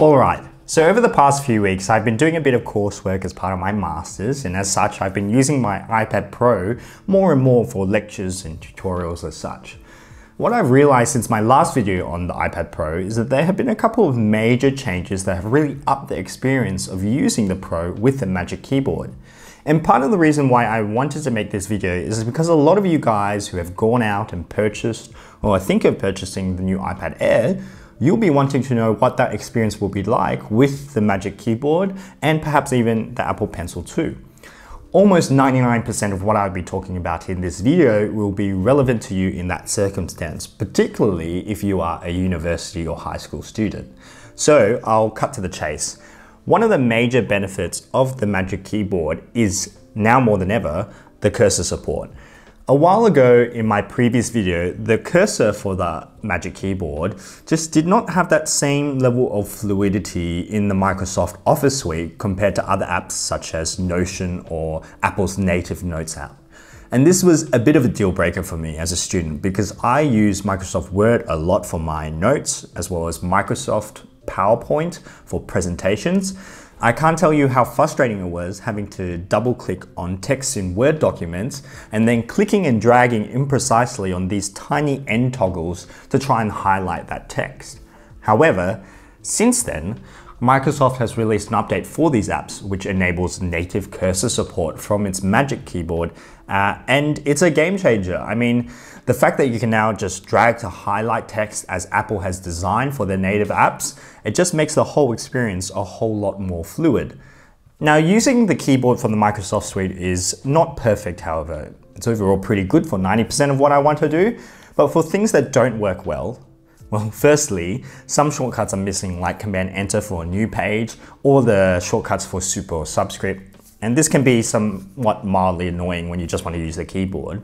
Alright, so over the past few weeks, I've been doing a bit of coursework as part of my masters, and as such, I've been using my iPad Pro more and more for lectures and tutorials as such. What I've realized since my last video on the iPad Pro is that there have been a couple of major changes that have really upped the experience of using the Pro with the Magic Keyboard. And part of the reason why I wanted to make this video is because a lot of you guys who have gone out and purchased or think of purchasing the new iPad Air you'll be wanting to know what that experience will be like with the Magic Keyboard and perhaps even the Apple Pencil 2. Almost 99% of what I'll be talking about in this video will be relevant to you in that circumstance, particularly if you are a university or high school student. So I'll cut to the chase. One of the major benefits of the Magic Keyboard is, now more than ever, the cursor support. A while ago in my previous video, the cursor for the Magic Keyboard just did not have that same level of fluidity in the Microsoft Office suite compared to other apps such as Notion or Apple's native Notes app. And this was a bit of a deal breaker for me as a student because I use Microsoft Word a lot for my notes as well as Microsoft PowerPoint for presentations. I can't tell you how frustrating it was having to double click on text in Word documents and then clicking and dragging imprecisely on these tiny end toggles to try and highlight that text. However, since then, Microsoft has released an update for these apps, which enables native cursor support from its Magic Keyboard, uh, and it's a game changer. I mean, the fact that you can now just drag to highlight text as Apple has designed for their native apps, it just makes the whole experience a whole lot more fluid. Now, using the keyboard from the Microsoft Suite is not perfect, however. It's overall pretty good for 90% of what I want to do, but for things that don't work well, well, firstly, some shortcuts are missing like Command Enter for a new page or the shortcuts for super or subscript. And this can be somewhat mildly annoying when you just want to use the keyboard.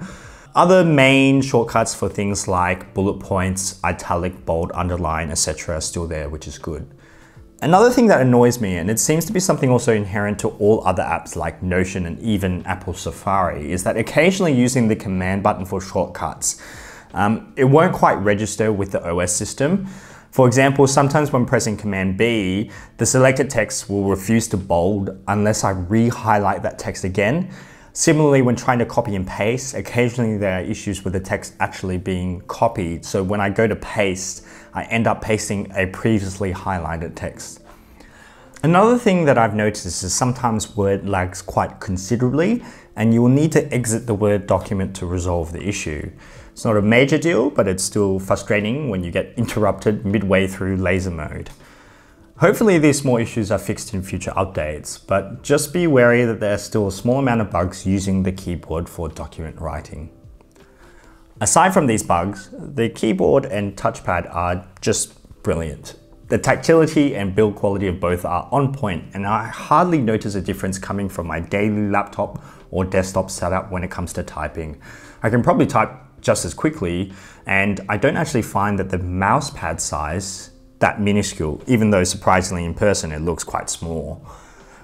Other main shortcuts for things like bullet points, italic, bold, underline, etc. are still there, which is good. Another thing that annoys me, and it seems to be something also inherent to all other apps like Notion and even Apple Safari, is that occasionally using the command button for shortcuts um, it won't quite register with the OS system. For example, sometimes when pressing Command B, the selected text will refuse to bold unless I re-highlight that text again. Similarly, when trying to copy and paste, occasionally there are issues with the text actually being copied. So when I go to paste, I end up pasting a previously highlighted text. Another thing that I've noticed is sometimes Word lags quite considerably and you will need to exit the Word document to resolve the issue. It's not a major deal, but it's still frustrating when you get interrupted midway through laser mode. Hopefully these small issues are fixed in future updates, but just be wary that there are still a small amount of bugs using the keyboard for document writing. Aside from these bugs, the keyboard and touchpad are just brilliant. The tactility and build quality of both are on point and I hardly notice a difference coming from my daily laptop or desktop setup when it comes to typing. I can probably type just as quickly and I don't actually find that the mouse pad size that minuscule, even though surprisingly in person it looks quite small.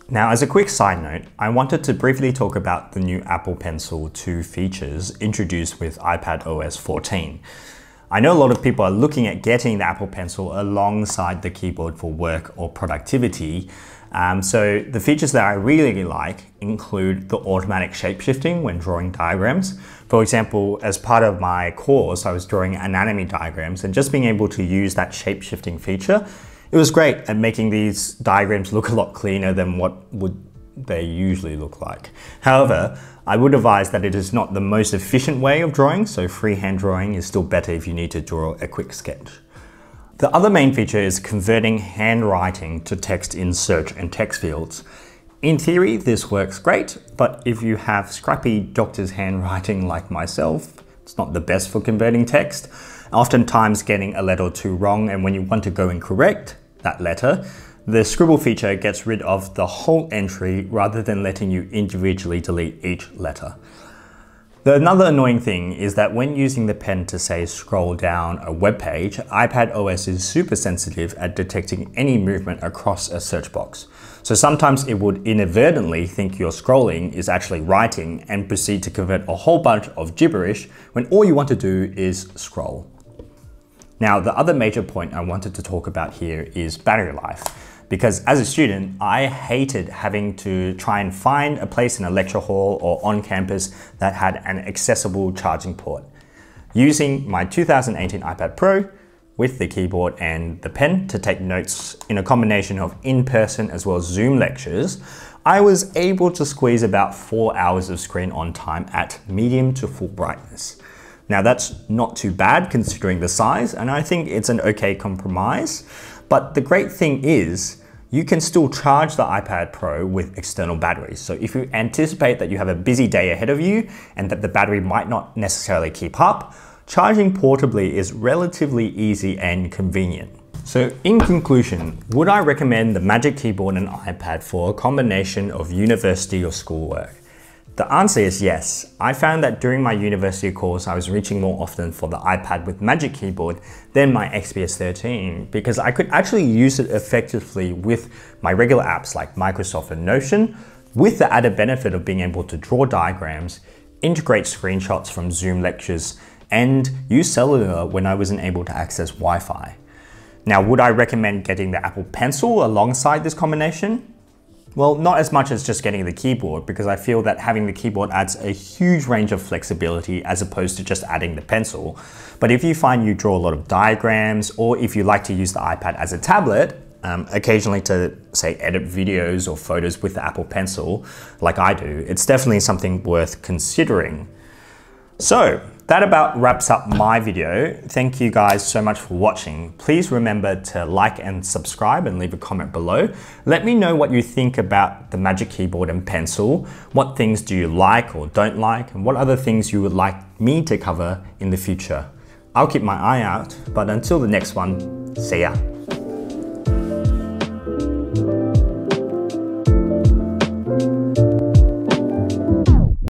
Now, as a quick side note, I wanted to briefly talk about the new Apple Pencil 2 features introduced with iPad OS 14. I know a lot of people are looking at getting the Apple Pencil alongside the keyboard for work or productivity, um, so the features that I really like include the automatic shapeshifting when drawing diagrams. For example, as part of my course, I was drawing anatomy diagrams and just being able to use that shapeshifting feature, it was great at making these diagrams look a lot cleaner than what would they usually look like. However, I would advise that it is not the most efficient way of drawing, so freehand drawing is still better if you need to draw a quick sketch. The other main feature is converting handwriting to text in search and text fields. In theory, this works great, but if you have scrappy doctor's handwriting like myself, it's not the best for converting text. Oftentimes getting a letter or two wrong, and when you want to go and correct that letter, the scribble feature gets rid of the whole entry rather than letting you individually delete each letter. The another annoying thing is that when using the pen to say scroll down a web page, iPad OS is super sensitive at detecting any movement across a search box. So sometimes it would inadvertently think your scrolling is actually writing and proceed to convert a whole bunch of gibberish when all you want to do is scroll. Now, the other major point I wanted to talk about here is battery life because as a student, I hated having to try and find a place in a lecture hall or on campus that had an accessible charging port. Using my 2018 iPad Pro with the keyboard and the pen to take notes in a combination of in-person as well as Zoom lectures, I was able to squeeze about four hours of screen on time at medium to full brightness. Now that's not too bad considering the size, and I think it's an okay compromise. But the great thing is, you can still charge the iPad Pro with external batteries. So if you anticipate that you have a busy day ahead of you and that the battery might not necessarily keep up, charging portably is relatively easy and convenient. So in conclusion, would I recommend the Magic Keyboard and iPad for a combination of university or schoolwork? The answer is yes. I found that during my university course, I was reaching more often for the iPad with Magic Keyboard than my XPS 13 because I could actually use it effectively with my regular apps like Microsoft and Notion with the added benefit of being able to draw diagrams, integrate screenshots from Zoom lectures, and use cellular when I wasn't able to access Wi-Fi. Now, would I recommend getting the Apple Pencil alongside this combination? Well, not as much as just getting the keyboard, because I feel that having the keyboard adds a huge range of flexibility as opposed to just adding the pencil. But if you find you draw a lot of diagrams, or if you like to use the iPad as a tablet, um, occasionally to say edit videos or photos with the Apple Pencil, like I do, it's definitely something worth considering. So that about wraps up my video. Thank you guys so much for watching. Please remember to like and subscribe and leave a comment below. Let me know what you think about the Magic Keyboard and Pencil. What things do you like or don't like? And what other things you would like me to cover in the future? I'll keep my eye out, but until the next one, see ya.